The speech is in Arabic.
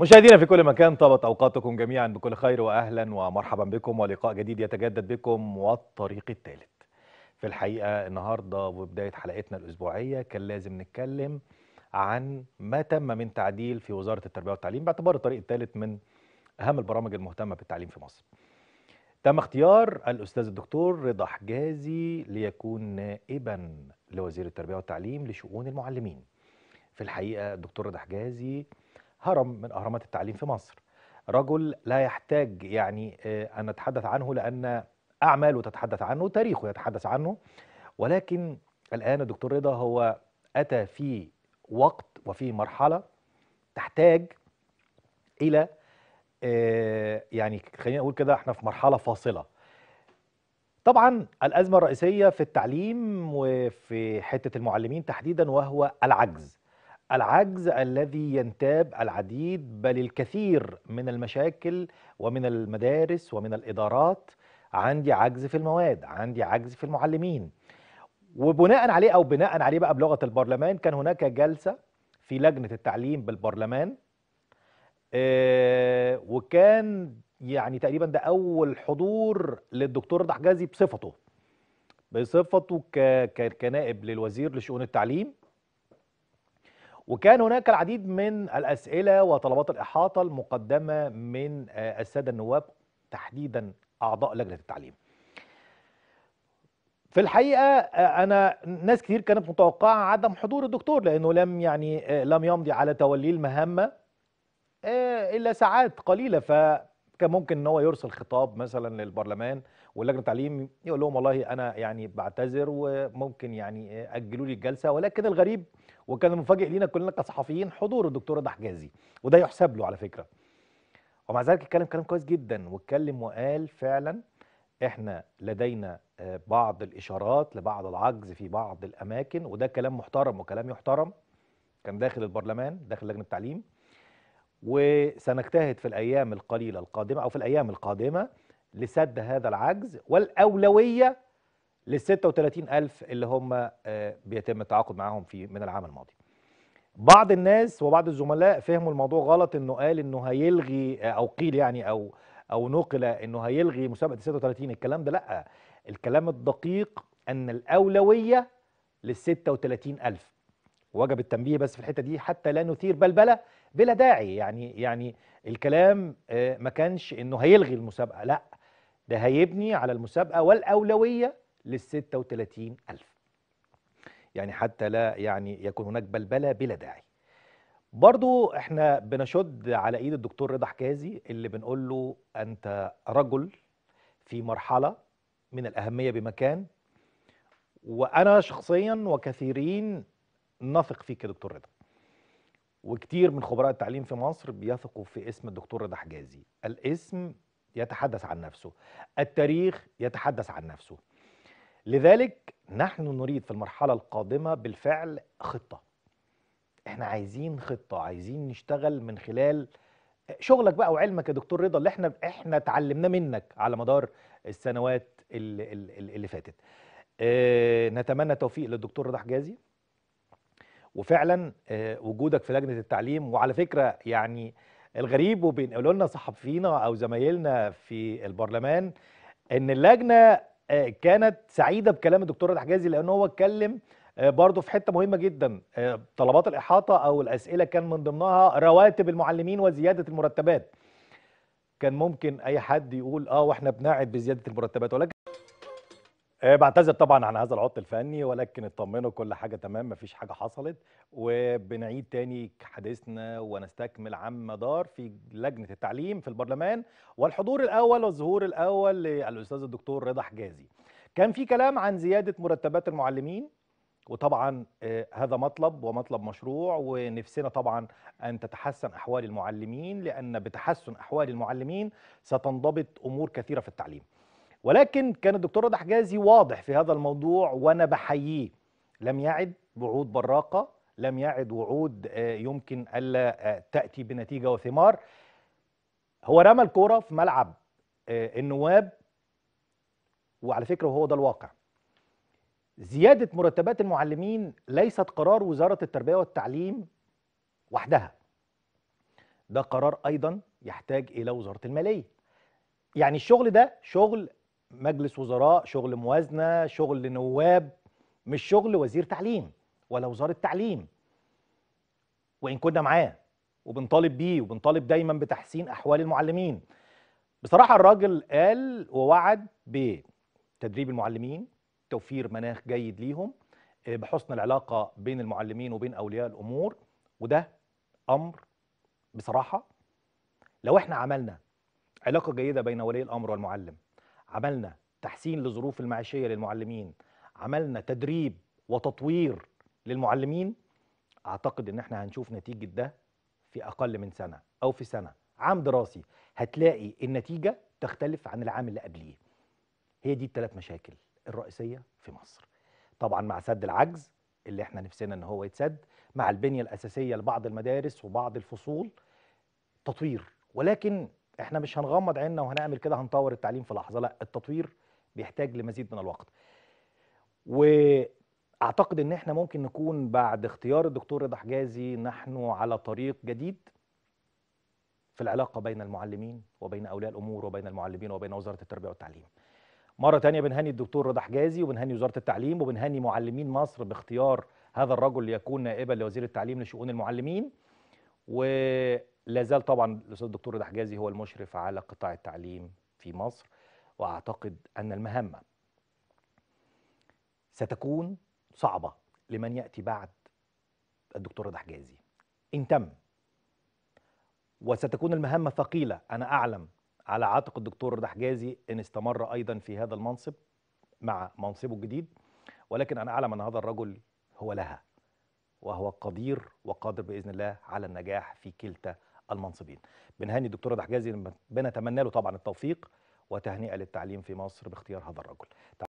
مشاهدينا في كل مكان طابت اوقاتكم جميعا بكل خير واهلا ومرحبا بكم ولقاء جديد يتجدد بكم والطريق الثالث في الحقيقه النهارده وبدايه حلقتنا الاسبوعيه كان لازم نتكلم عن ما تم من تعديل في وزاره التربيه والتعليم باعتبار الطريق الثالث من اهم البرامج المهتمه بالتعليم في مصر تم اختيار الاستاذ الدكتور رضا حجازي ليكون نائبا لوزير التربيه والتعليم لشؤون المعلمين في الحقيقه الدكتور رضا حجازي هرم من أهرامات التعليم في مصر رجل لا يحتاج يعني آه، أن نتحدث عنه لأن أعماله تتحدث عنه تاريخه يتحدث عنه ولكن الآن الدكتور رضا هو أتى في وقت وفي مرحلة تحتاج إلى آه، يعني خلينا نقول كده احنا في مرحلة فاصلة طبعا الأزمة الرئيسية في التعليم وفي حتة المعلمين تحديدا وهو العجز العجز الذي ينتاب العديد بل الكثير من المشاكل ومن المدارس ومن الإدارات عندي عجز في المواد عندي عجز في المعلمين وبناء عليه أو بناء عليه بقى بلغة البرلمان كان هناك جلسة في لجنة التعليم بالبرلمان آه، وكان يعني تقريبا ده أول حضور للدكتور رضا حجازي بصفته بصفته كنائب للوزير لشؤون التعليم وكان هناك العديد من الأسئلة وطلبات الإحاطة المقدمة من آه، السادة النواب تحديدا أعضاء لجنة التعليم في الحقيقة آه، أنا ناس كتير كانت متوقعة عدم حضور الدكتور لأنه لم يعني آه، لم يمضي على توليه المهمة إلا ساعات قليلة فكان ممكن أن هو يرسل خطاب مثلا للبرلمان واللجنه التعليم يقول لهم والله انا يعني بعتذر وممكن يعني اجلوا لي الجلسه ولكن الغريب وكان المفاجئ لينا كلنا كصحفيين حضور الدكتور دحجازي وده يحسب له على فكره ومع ذلك اتكلم كلام كويس جدا واتكلم وقال فعلا احنا لدينا آه، بعض الاشارات لبعض العجز في بعض الاماكن وده كلام محترم وكلام يحترم كان داخل البرلمان داخل لجنه التعليم وسنجتهد في الايام القليله القادمه او في الايام القادمه لسد هذا العجز والأولوية لل 36 ألف اللي هم آه، بيتم التعاقد معاهم في من العام الماضي بعض الناس وبعض الزملاء فهموا الموضوع غلط انه قال انه هيلغي آه، او قيل يعني او او نقل انه هيلغي مسابقه 36 الكلام ده لا الكلام الدقيق ان الاولويه لل 36 الف وجب التنبيه بس في الحته دي حتى لا نثير بلبله بلا داعي يعني يعني الكلام آه، ما كانش انه هيلغي المسابقه لا ده هيبني على المسابقة والأولوية لل 36 ألف يعني حتى لا يعني يكون هناك بلبلة بلا داعي برضو احنا بنشد على ايد الدكتور رضا حكازي اللي بنقول له انت رجل في مرحلة من الأهمية بمكان وأنا شخصيا وكثيرين نثق فيك يا دكتور رضا وكتير من خبراء التعليم في مصر بيثقوا في اسم الدكتور رضا حجازي الاسم يتحدث عن نفسه التاريخ يتحدث عن نفسه لذلك نحن نريد في المرحلة القادمة بالفعل خطة احنا عايزين خطة عايزين نشتغل من خلال شغلك بقى وعلمك يا دكتور رضا اللي احنا احنا اتعلمناه منك على مدار السنوات اللي, اللي فاتت اه نتمنى توفيق للدكتور رضا حجازي وفعلا اه وجودك في لجنة التعليم وعلى فكرة يعني الغريب وبينقلوا لنا صحفينا او زمايلنا في البرلمان ان اللجنه آه، كانت سعيده بكلام الدكتور الحجازي لان هو اتكلم آه، برضه في حته مهمه جدا آه، طلبات الاحاطه او الاسئله كان من ضمنها رواتب المعلمين وزياده المرتبات كان ممكن اي حد يقول اه واحنا بنعد بزياده المرتبات ولكن آه، بعتذر طبعا عن هذا العطل الفني ولكن اطمنوا كل حاجه تمام مفيش حاجه حصلت وبنعيد تاني حديثنا ونستكمل عن مدار في لجنه التعليم في البرلمان والحضور الاول والظهور الاول للاستاذ الدكتور رضا حجازي. كان في كلام عن زياده مرتبات المعلمين وطبعا آه، هذا مطلب ومطلب مشروع ونفسنا طبعا ان تتحسن احوال المعلمين لان بتحسن احوال المعلمين ستنضبط امور كثيره في التعليم. ولكن كان الدكتور رضا حجازي واضح في هذا الموضوع وانا بحييه لم يعد وعود براقه لم يعد وعود آه، يمكن الا آه، تاتي بنتيجه وثمار هو رمى الكوره في ملعب آه، النواب وعلى فكره وهو ده الواقع زياده مرتبات المعلمين ليست قرار وزاره التربيه والتعليم وحدها ده قرار ايضا يحتاج الى وزاره الماليه يعني الشغل ده شغل مجلس وزراء شغل موازنة شغل نواب مش شغل وزير تعليم ولا وزارة تعليم وإن كنا معاه وبنطالب بيه وبنطالب دايما بتحسين أحوال المعلمين بصراحة الراجل قال ووعد بتدريب المعلمين توفير مناخ جيد ليهم آه، بحسن العلاقة بين المعلمين وبين أولياء الأمور وده أمر بصراحة لو احنا عملنا علاقة جيدة بين ولي الأمر والمعلم عملنا تحسين لظروف المعيشية للمعلمين عملنا تدريب وتطوير للمعلمين أعتقد إن إحنا هنشوف نتيجة ده في أقل من سنة أو في سنة عام دراسي هتلاقي النتيجة تختلف عن العام اللي قبليه هي دي الثلاث مشاكل الرئيسية في مصر طبعا مع سد العجز اللي احنا نفسنا ان هو يتسد مع البنية الأساسية لبعض المدارس وبعض الفصول تطوير ولكن احنا مش هنغمض عيننا وهنعمل كده هنطور التعليم في لحظه لا التطوير بيحتاج لمزيد من الوقت واعتقد ان احنا ممكن نكون بعد اختيار الدكتور رضا حجازي نحن على طريق جديد في العلاقه بين المعلمين وبين اولياء الامور وبين المعلمين وبين وزاره التربيه والتعليم مرة تانية بنهني الدكتور رضا حجازي وبنهني وزارة التعليم وبنهني معلمين مصر باختيار هذا الرجل ليكون نائبا لوزير التعليم لشؤون المعلمين و لا زال طبعا الاستاذ الدكتور رضا حجازي هو المشرف على قطاع التعليم في مصر واعتقد ان المهمه ستكون صعبه لمن ياتي بعد الدكتور رضا حجازي ان تم وستكون المهمه ثقيله انا اعلم على عاتق الدكتور رضا حجازي ان استمر ايضا في هذا المنصب مع منصبه الجديد ولكن انا اعلم ان هذا الرجل هو لها وهو قدير وقادر باذن الله على النجاح في كلتا المنصبين بنهني الدكتور دحجازي بنتمنى له طبعا التوفيق وتهنئه للتعليم في مصر باختيار هذا الرجل